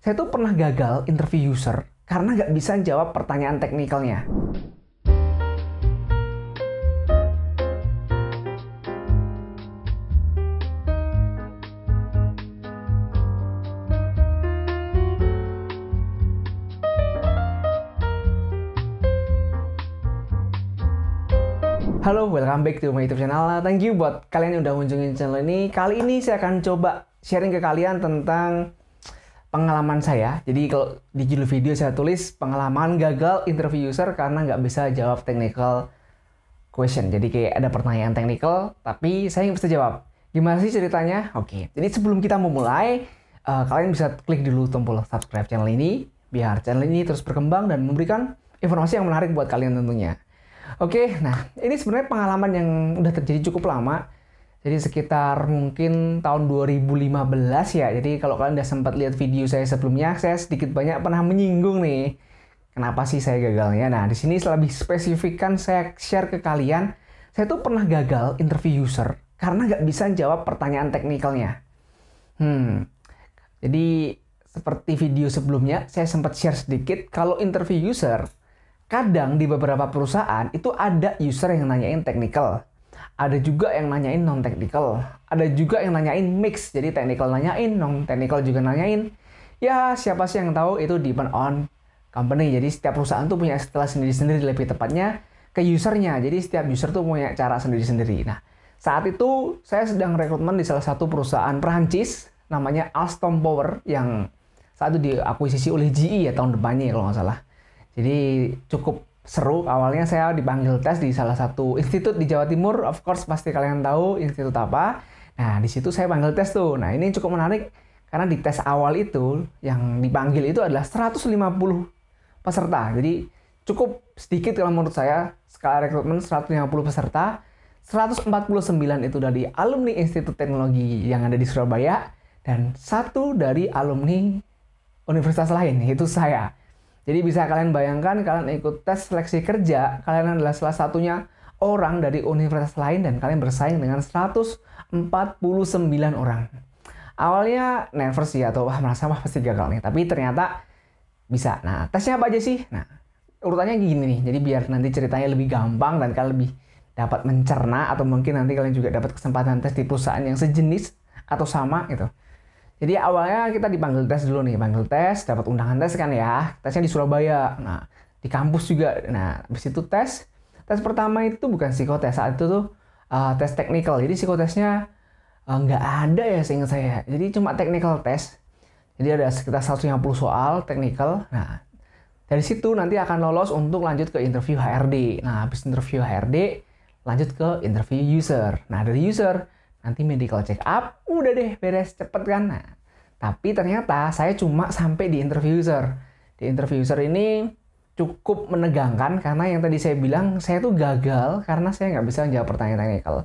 Saya tuh pernah gagal interview user karena nggak bisa jawab pertanyaan teknikalnya. Halo, welcome back to my YouTube channel. Thank you buat kalian yang udah kunjungin channel ini. Kali ini saya akan coba sharing ke kalian tentang pengalaman saya. Jadi kalau di judul video saya tulis pengalaman gagal interview user karena nggak bisa jawab technical question. Jadi kayak ada pertanyaan technical tapi saya nggak bisa jawab. Gimana sih ceritanya? Oke. Okay. Jadi sebelum kita memulai, uh, kalian bisa klik dulu tombol subscribe channel ini biar channel ini terus berkembang dan memberikan informasi yang menarik buat kalian tentunya. Oke, okay, nah ini sebenarnya pengalaman yang udah terjadi cukup lama jadi sekitar mungkin tahun 2015 ya. Jadi kalau kalian udah sempat lihat video saya sebelumnya, saya sedikit banyak pernah menyinggung nih. Kenapa sih saya gagalnya? Nah, di sini lebih spesifikkan saya share ke kalian. Saya tuh pernah gagal interview user karena nggak bisa jawab pertanyaan teknikalnya. Hmm. Jadi seperti video sebelumnya, saya sempat share sedikit kalau interview user kadang di beberapa perusahaan itu ada user yang nanyain teknikal ada juga yang nanyain non technical, ada juga yang nanyain mix, jadi technical nanyain, non technical juga nanyain. Ya siapa sih yang tahu itu depend on company. Jadi setiap perusahaan tuh punya istilah sendiri-sendiri lebih tepatnya ke usernya. Jadi setiap user tuh punya cara sendiri-sendiri. Nah saat itu saya sedang rekrutmen di salah satu perusahaan Perancis namanya Alstom Power yang saat itu diakuisisi oleh GE ya tahun depannya kalau nggak salah. Jadi cukup seru. Awalnya saya dipanggil tes di salah satu institut di Jawa Timur. Of course pasti kalian tahu institut apa. Nah, di situ saya panggil tes tuh. Nah, ini cukup menarik karena di tes awal itu yang dipanggil itu adalah 150 peserta. Jadi cukup sedikit kalau menurut saya skala rekrutmen 150 peserta. 149 itu dari alumni Institut Teknologi yang ada di Surabaya dan satu dari alumni universitas lain yaitu saya. Jadi bisa kalian bayangkan kalian ikut tes seleksi kerja, kalian adalah salah satunya orang dari universitas lain dan kalian bersaing dengan 149 orang. Awalnya nervous sih atau wah merasa wah pasti gagal nih, tapi ternyata bisa. Nah, tesnya apa aja sih? Nah, urutannya gini nih. Jadi biar nanti ceritanya lebih gampang dan kalian lebih dapat mencerna atau mungkin nanti kalian juga dapat kesempatan tes di perusahaan yang sejenis atau sama gitu. Jadi awalnya kita dipanggil tes dulu nih, panggil tes, dapat undangan tes kan ya. Tesnya di Surabaya. Nah, di kampus juga. Nah, habis itu tes. Tes pertama itu bukan psikotes, saat itu tuh uh, tes teknikal. Jadi psikotesnya uh, ada ya seingat saya. Jadi cuma technical test. Jadi ada sekitar 150 soal technical. Nah, dari situ nanti akan lolos untuk lanjut ke interview HRD. Nah, habis interview HRD, lanjut ke interview user. Nah, dari user, nanti medical check up, udah deh beres cepet kan. Nah, tapi ternyata saya cuma sampai di interviewer. Di interviewer ini cukup menegangkan karena yang tadi saya bilang saya tuh gagal karena saya nggak bisa menjawab pertanyaan technical.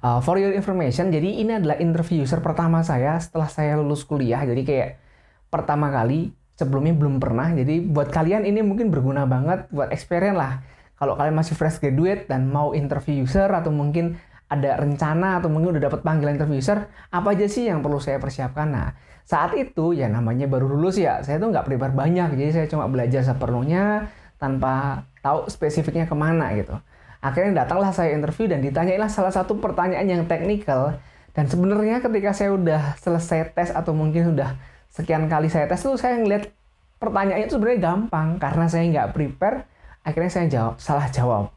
Uh, for your information, jadi ini adalah interviewer pertama saya setelah saya lulus kuliah. Jadi kayak pertama kali sebelumnya belum pernah. Jadi buat kalian ini mungkin berguna banget buat experience lah. Kalau kalian masih fresh graduate dan mau interview user atau mungkin ada rencana atau mungkin udah dapat panggilan interviewer, apa aja sih yang perlu saya persiapkan? Nah, saat itu ya namanya baru lulus ya, saya tuh nggak prepare banyak, jadi saya cuma belajar seperlunya tanpa tahu spesifiknya kemana gitu. Akhirnya datanglah saya interview dan ditanyailah salah satu pertanyaan yang teknikal. Dan sebenarnya ketika saya udah selesai tes atau mungkin sudah sekian kali saya tes tuh saya ngeliat pertanyaannya itu sebenarnya gampang karena saya nggak prepare. Akhirnya saya jawab salah jawab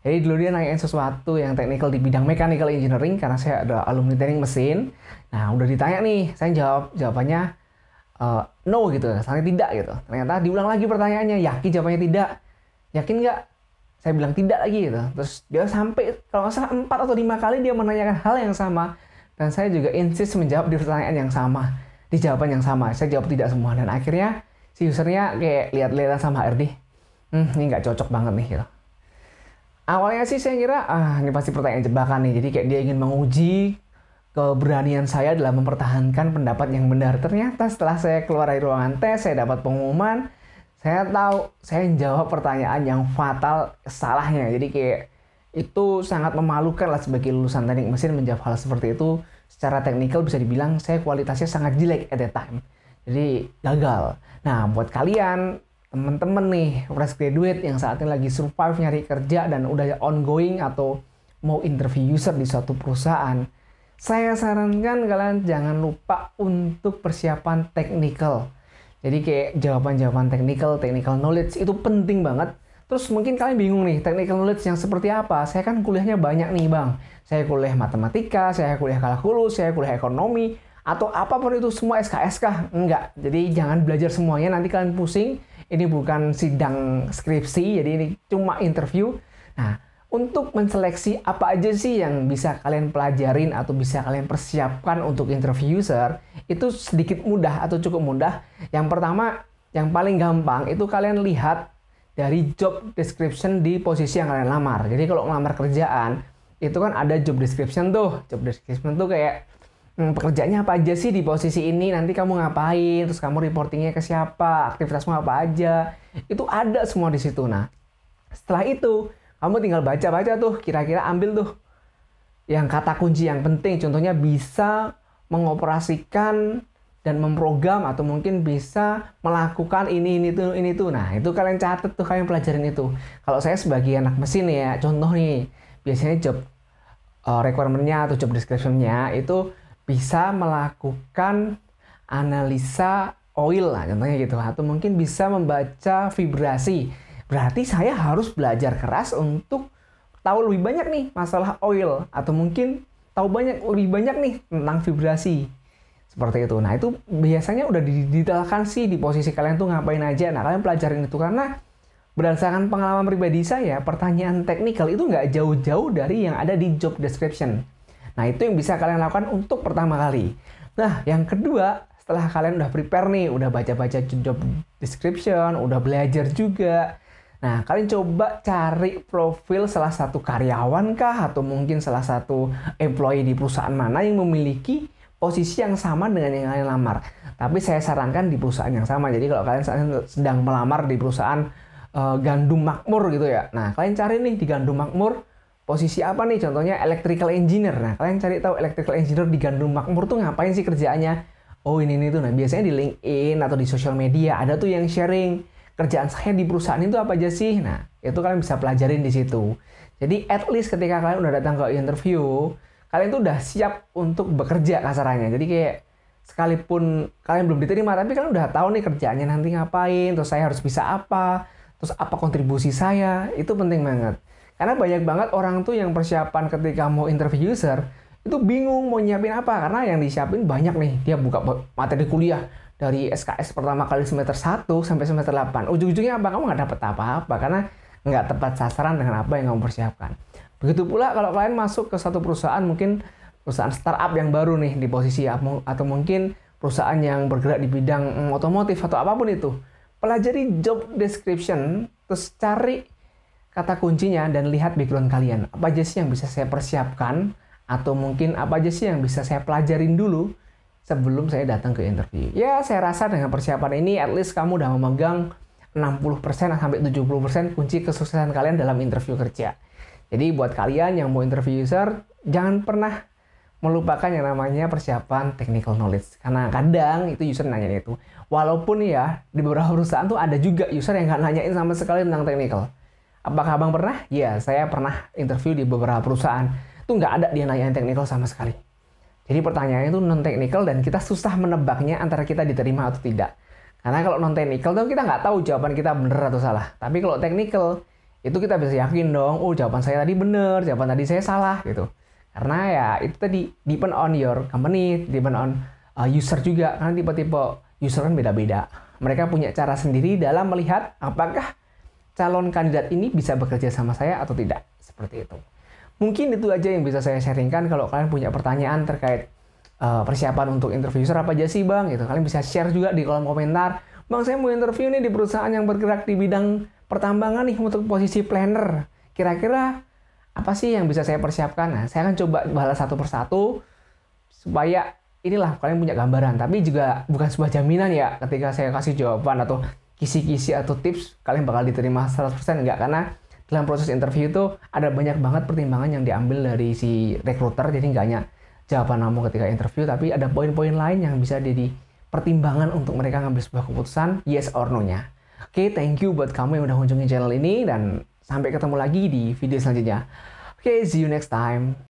jadi dulu dia nanyain sesuatu yang teknikal di bidang mechanical engineering karena saya ada alumni teknik mesin. Nah, udah ditanya nih, saya jawab jawabannya uh, no gitu, saya tidak gitu. Ternyata diulang lagi pertanyaannya, yakin jawabannya tidak? Yakin nggak? Saya bilang tidak lagi gitu. Terus dia sampai kalau nggak salah empat atau lima kali dia menanyakan hal yang sama dan saya juga insist menjawab di pertanyaan yang sama, di jawaban yang sama. Saya jawab tidak semua dan akhirnya si usernya kayak lihat lihat sama RD. hmm, ini nggak cocok banget nih gitu awalnya sih saya kira ah ini pasti pertanyaan jebakan nih jadi kayak dia ingin menguji keberanian saya dalam mempertahankan pendapat yang benar ternyata setelah saya keluar dari ruangan tes saya dapat pengumuman saya tahu saya menjawab pertanyaan yang fatal salahnya jadi kayak itu sangat memalukan lah sebagai lulusan teknik mesin menjawab hal seperti itu secara teknikal bisa dibilang saya kualitasnya sangat jelek at that time jadi gagal nah buat kalian temen-temen nih fresh graduate yang saat ini lagi survive nyari kerja dan udah ongoing atau mau interview user di suatu perusahaan, saya sarankan kalian jangan lupa untuk persiapan technical. Jadi kayak jawaban-jawaban technical, technical knowledge itu penting banget. Terus mungkin kalian bingung nih, technical knowledge yang seperti apa? Saya kan kuliahnya banyak nih bang. Saya kuliah matematika, saya kuliah kalkulus, saya kuliah ekonomi, atau apapun itu semua SKS kah? Enggak, jadi jangan belajar semuanya, nanti kalian pusing ini bukan sidang skripsi, jadi ini cuma interview. Nah, untuk menseleksi apa aja sih yang bisa kalian pelajarin atau bisa kalian persiapkan untuk interview user itu sedikit mudah atau cukup mudah. Yang pertama, yang paling gampang itu kalian lihat dari job description di posisi yang kalian lamar. Jadi kalau ngelamar kerjaan itu kan ada job description tuh. Job description tuh kayak hmm, pekerjaannya apa aja sih di posisi ini nanti kamu ngapain terus kamu reportingnya ke siapa aktivitasmu apa aja itu ada semua di situ nah setelah itu kamu tinggal baca baca tuh kira-kira ambil tuh yang kata kunci yang penting contohnya bisa mengoperasikan dan memprogram atau mungkin bisa melakukan ini ini tuh ini tuh nah itu kalian catat tuh kalian pelajarin itu kalau saya sebagai anak mesin ya contoh nih biasanya job uh, requirementnya atau job descriptionnya itu bisa melakukan analisa oil lah contohnya gitu atau mungkin bisa membaca vibrasi berarti saya harus belajar keras untuk tahu lebih banyak nih masalah oil atau mungkin tahu banyak lebih banyak nih tentang vibrasi seperti itu nah itu biasanya udah didetailkan sih di posisi kalian tuh ngapain aja nah kalian pelajarin itu karena berdasarkan pengalaman pribadi saya pertanyaan teknikal itu nggak jauh-jauh dari yang ada di job description Nah, itu yang bisa kalian lakukan untuk pertama kali. Nah, yang kedua, setelah kalian udah prepare nih, udah baca-baca job description, udah belajar juga. Nah, kalian coba cari profil salah satu karyawan kah atau mungkin salah satu employee di perusahaan mana yang memiliki posisi yang sama dengan yang kalian lamar. Tapi saya sarankan di perusahaan yang sama. Jadi kalau kalian sedang melamar di perusahaan uh, Gandum Makmur gitu ya. Nah, kalian cari nih di Gandum Makmur posisi apa nih contohnya electrical engineer nah kalian cari tahu electrical engineer di Gandum Makmur tuh ngapain sih kerjaannya oh ini ini tuh nah biasanya di LinkedIn atau di sosial media ada tuh yang sharing kerjaan saya di perusahaan itu apa aja sih nah itu kalian bisa pelajarin di situ jadi at least ketika kalian udah datang ke interview kalian tuh udah siap untuk bekerja kasarannya jadi kayak sekalipun kalian belum diterima tapi kalian udah tahu nih kerjaannya nanti ngapain terus saya harus bisa apa terus apa kontribusi saya itu penting banget karena banyak banget orang tuh yang persiapan ketika mau interview user itu bingung mau nyiapin apa karena yang disiapin banyak nih. Dia buka materi kuliah dari SKS pertama kali semester 1 sampai semester 8. Ujung-ujungnya apa? Kamu nggak dapet apa-apa karena nggak tepat sasaran dengan apa yang kamu persiapkan. Begitu pula kalau kalian masuk ke satu perusahaan mungkin perusahaan startup yang baru nih di posisi ya, atau mungkin perusahaan yang bergerak di bidang otomotif atau apapun itu. Pelajari job description, terus cari kata kuncinya dan lihat background kalian. Apa aja sih yang bisa saya persiapkan atau mungkin apa aja sih yang bisa saya pelajarin dulu sebelum saya datang ke interview. Ya, saya rasa dengan persiapan ini at least kamu udah memegang 60% sampai 70% kunci kesuksesan kalian dalam interview kerja. Jadi buat kalian yang mau interview user, jangan pernah melupakan yang namanya persiapan technical knowledge. Karena kadang itu user nanya itu. Walaupun ya di beberapa perusahaan tuh ada juga user yang nggak nanyain sama sekali tentang technical. Apakah abang pernah? Ya, saya pernah interview di beberapa perusahaan. Itu nggak ada dia nanya teknikal sama sekali. Jadi pertanyaannya itu non teknikal dan kita susah menebaknya antara kita diterima atau tidak. Karena kalau non teknikal tuh kita nggak tahu jawaban kita benar atau salah. Tapi kalau teknikal itu kita bisa yakin dong, oh jawaban saya tadi benar, jawaban tadi saya salah gitu. Karena ya itu tadi depend on your company, depend on uh, user juga. Karena tipe-tipe user kan beda-beda. Mereka punya cara sendiri dalam melihat apakah calon kandidat ini bisa bekerja sama saya atau tidak. Seperti itu. Mungkin itu aja yang bisa saya sharingkan kalau kalian punya pertanyaan terkait uh, persiapan untuk interview user apa aja sih bang gitu. Kalian bisa share juga di kolom komentar. Bang saya mau interview nih di perusahaan yang bergerak di bidang pertambangan nih untuk posisi planner. Kira-kira apa sih yang bisa saya persiapkan? Nah, saya akan coba balas satu persatu supaya inilah kalian punya gambaran. Tapi juga bukan sebuah jaminan ya ketika saya kasih jawaban atau kisi-kisi atau tips kalian bakal diterima 100% enggak karena dalam proses interview itu ada banyak banget pertimbangan yang diambil dari si rekruter jadi nggak hanya jawaban kamu ketika interview tapi ada poin-poin lain yang bisa jadi pertimbangan untuk mereka ngambil sebuah keputusan yes or no nya oke okay, thank you buat kamu yang udah kunjungi channel ini dan sampai ketemu lagi di video selanjutnya oke okay, see you next time